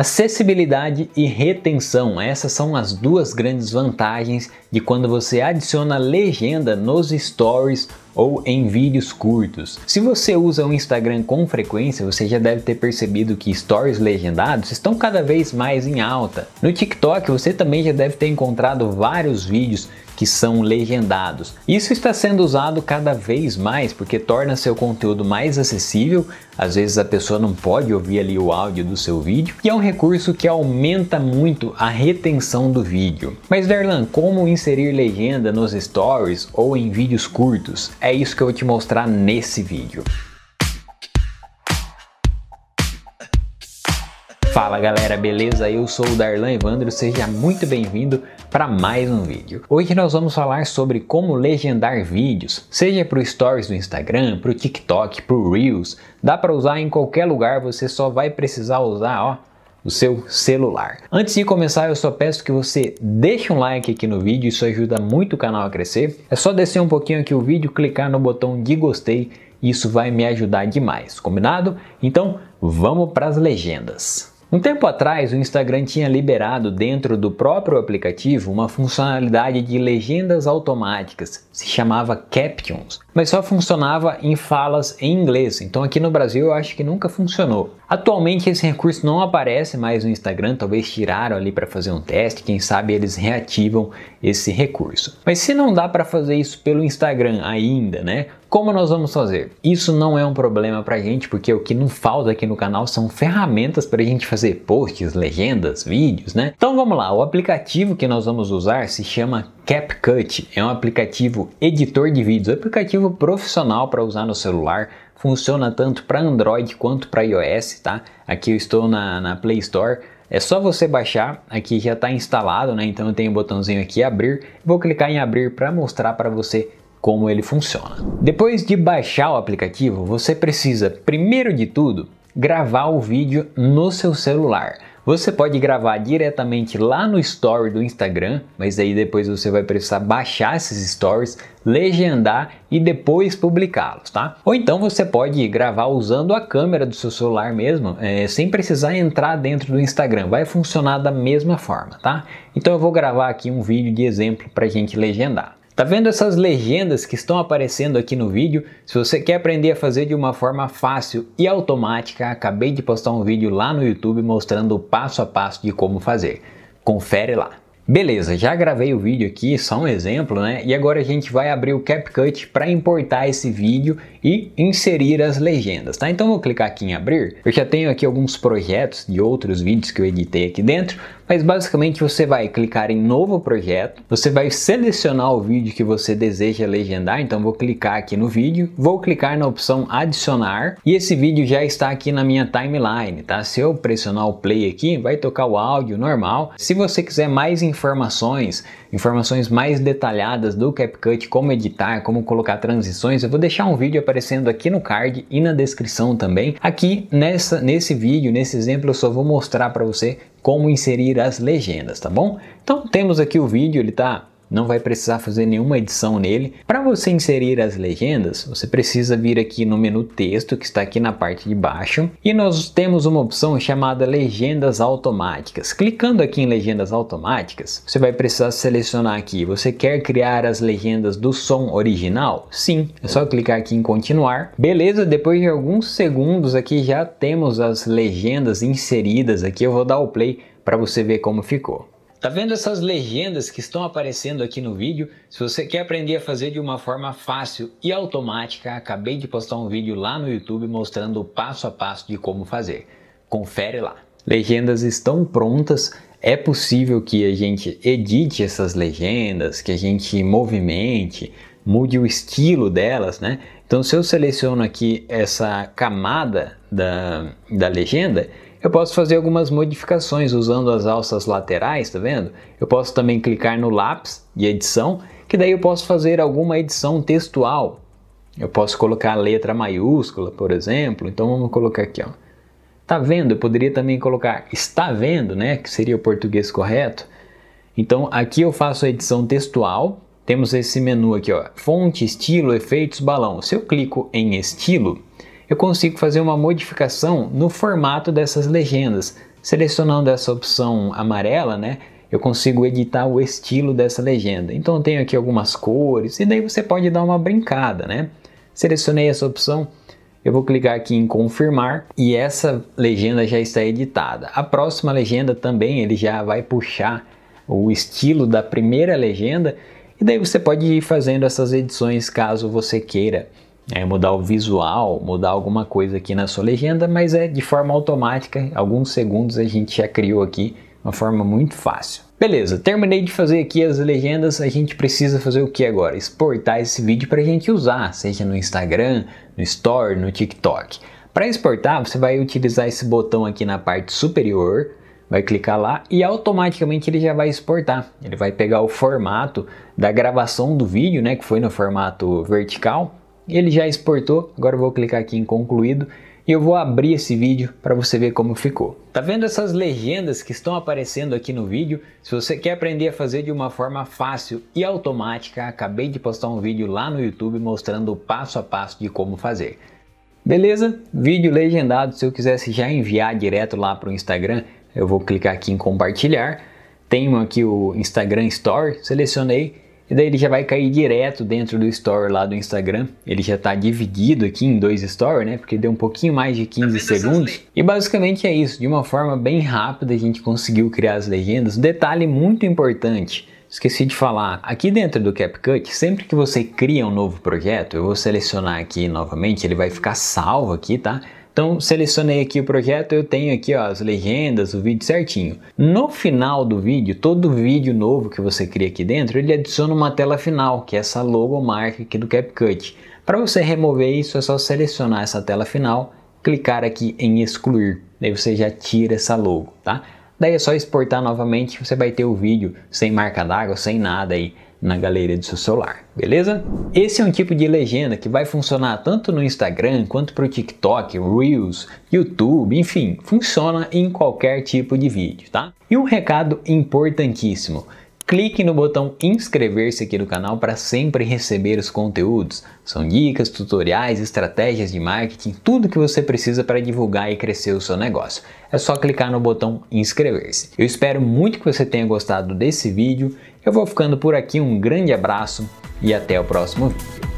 Acessibilidade e retenção, essas são as duas grandes vantagens de quando você adiciona legenda nos stories ou em vídeos curtos. Se você usa o Instagram com frequência, você já deve ter percebido que stories legendados estão cada vez mais em alta. No TikTok, você também já deve ter encontrado vários vídeos que são legendados. Isso está sendo usado cada vez mais porque torna seu conteúdo mais acessível. Às vezes a pessoa não pode ouvir ali o áudio do seu vídeo e é um recurso que aumenta muito a retenção do vídeo. Mas Darlan, como inserir legenda nos stories ou em vídeos curtos? É isso que eu vou te mostrar nesse vídeo. Fala galera, beleza? Eu sou o Darlan Evandro, seja muito bem-vindo para mais um vídeo. Hoje nós vamos falar sobre como legendar vídeos, seja para o Stories do Instagram, para o TikTok, para o Reels, dá para usar em qualquer lugar, você só vai precisar usar ó, do seu celular. Antes de começar, eu só peço que você deixe um like aqui no vídeo, isso ajuda muito o canal a crescer. É só descer um pouquinho aqui o vídeo, clicar no botão de gostei, isso vai me ajudar demais, combinado? Então, vamos para as legendas. Um tempo atrás, o Instagram tinha liberado dentro do próprio aplicativo uma funcionalidade de legendas automáticas se chamava Captions, mas só funcionava em falas em inglês, então aqui no Brasil eu acho que nunca funcionou. Atualmente esse recurso não aparece mais no Instagram, talvez tiraram ali para fazer um teste, quem sabe eles reativam esse recurso. Mas se não dá para fazer isso pelo Instagram ainda, né? Como nós vamos fazer? Isso não é um problema para a gente, porque o que não falta aqui no canal são ferramentas para a gente fazer posts, legendas, vídeos, né? Então vamos lá, o aplicativo que nós vamos usar se chama CapCut é um aplicativo editor de vídeos, aplicativo profissional para usar no celular. Funciona tanto para Android quanto para iOS, tá? Aqui eu estou na, na Play Store. É só você baixar, aqui já está instalado, né? Então eu tenho o um botãozinho aqui abrir. Vou clicar em abrir para mostrar para você como ele funciona. Depois de baixar o aplicativo, você precisa, primeiro de tudo, gravar o vídeo no seu celular. Você pode gravar diretamente lá no story do Instagram, mas aí depois você vai precisar baixar esses stories, legendar e depois publicá-los, tá? Ou então você pode gravar usando a câmera do seu celular mesmo, é, sem precisar entrar dentro do Instagram, vai funcionar da mesma forma, tá? Então eu vou gravar aqui um vídeo de exemplo para gente legendar. Tá vendo essas legendas que estão aparecendo aqui no vídeo? Se você quer aprender a fazer de uma forma fácil e automática, acabei de postar um vídeo lá no YouTube mostrando o passo a passo de como fazer. Confere lá. Beleza, já gravei o vídeo aqui, só um exemplo, né? E agora a gente vai abrir o CapCut para importar esse vídeo e inserir as legendas, tá? Então vou clicar aqui em abrir. Eu já tenho aqui alguns projetos de outros vídeos que eu editei aqui dentro, mas basicamente você vai clicar em novo projeto, você vai selecionar o vídeo que você deseja legendar, então vou clicar aqui no vídeo, vou clicar na opção adicionar e esse vídeo já está aqui na minha timeline, tá? Se eu pressionar o play aqui, vai tocar o áudio normal. Se você quiser mais informações, informações mais detalhadas do CapCut, como editar, como colocar transições, eu vou deixar um vídeo aparecendo aqui no card e na descrição também. Aqui nessa, nesse vídeo, nesse exemplo, eu só vou mostrar para você como inserir as legendas, tá bom? Então temos aqui o vídeo, ele está não vai precisar fazer nenhuma edição nele. Para você inserir as legendas, você precisa vir aqui no menu texto que está aqui na parte de baixo e nós temos uma opção chamada legendas automáticas. Clicando aqui em legendas automáticas, você vai precisar selecionar aqui, você quer criar as legendas do som original? Sim, é só clicar aqui em continuar. Beleza, depois de alguns segundos aqui já temos as legendas inseridas aqui, eu vou dar o play para você ver como ficou. Tá vendo essas legendas que estão aparecendo aqui no vídeo? Se você quer aprender a fazer de uma forma fácil e automática, acabei de postar um vídeo lá no YouTube mostrando o passo a passo de como fazer. Confere lá. Legendas estão prontas, é possível que a gente edite essas legendas, que a gente movimente, mude o estilo delas, né? Então se eu seleciono aqui essa camada da, da legenda, eu posso fazer algumas modificações usando as alças laterais, tá vendo? Eu posso também clicar no lápis de edição, que daí eu posso fazer alguma edição textual. Eu posso colocar letra maiúscula, por exemplo. Então vamos colocar aqui, ó. Tá vendo? Eu poderia também colocar está vendo, né? Que seria o português correto. Então aqui eu faço a edição textual. Temos esse menu aqui, ó. Fonte, estilo, efeitos, balão. Se eu clico em estilo, eu consigo fazer uma modificação no formato dessas legendas. Selecionando essa opção amarela, né, eu consigo editar o estilo dessa legenda. Então eu tenho aqui algumas cores e daí você pode dar uma brincada, né? Selecionei essa opção, eu vou clicar aqui em confirmar e essa legenda já está editada. A próxima legenda também ele já vai puxar o estilo da primeira legenda e daí você pode ir fazendo essas edições caso você queira é mudar o visual, mudar alguma coisa aqui na sua legenda, mas é de forma automática, alguns segundos a gente já criou aqui uma forma muito fácil. Beleza, terminei de fazer aqui as legendas, a gente precisa fazer o que agora? Exportar esse vídeo para a gente usar, seja no Instagram, no Store, no TikTok. Para exportar, você vai utilizar esse botão aqui na parte superior, vai clicar lá e automaticamente ele já vai exportar. Ele vai pegar o formato da gravação do vídeo, né, que foi no formato vertical, ele já exportou. Agora eu vou clicar aqui em concluído e eu vou abrir esse vídeo para você ver como ficou. Tá vendo essas legendas que estão aparecendo aqui no vídeo? Se você quer aprender a fazer de uma forma fácil e automática, acabei de postar um vídeo lá no YouTube mostrando o passo a passo de como fazer. Beleza? Vídeo legendado, se eu quisesse já enviar direto lá para o Instagram, eu vou clicar aqui em compartilhar. Tenho aqui o Instagram Story, selecionei e daí ele já vai cair direto dentro do Store lá do Instagram. Ele já está dividido aqui em dois Stories, né? Porque deu um pouquinho mais de 15 segundos. E basicamente é isso. De uma forma bem rápida a gente conseguiu criar as legendas. Um detalhe muito importante. Esqueci de falar, aqui dentro do CapCut, sempre que você cria um novo projeto, eu vou selecionar aqui novamente, ele vai ficar salvo aqui, tá? Então selecionei aqui o projeto, eu tenho aqui ó, as legendas, o vídeo certinho. No final do vídeo, todo vídeo novo que você cria aqui dentro, ele adiciona uma tela final, que é essa logomarca aqui do CapCut. Para você remover isso, é só selecionar essa tela final, clicar aqui em excluir, daí você já tira essa logo, tá? Daí é só exportar novamente, você vai ter o vídeo sem marca d'água, sem nada aí na galeria do seu celular, beleza? Esse é um tipo de legenda que vai funcionar tanto no Instagram quanto para o TikTok, Reels, YouTube, enfim, funciona em qualquer tipo de vídeo, tá? E um recado importantíssimo: clique no botão inscrever-se aqui no canal para sempre receber os conteúdos. São dicas, tutoriais, estratégias de marketing, tudo que você precisa para divulgar e crescer o seu negócio. É só clicar no botão inscrever-se. Eu espero muito que você tenha gostado desse vídeo. Eu vou ficando por aqui, um grande abraço e até o próximo vídeo.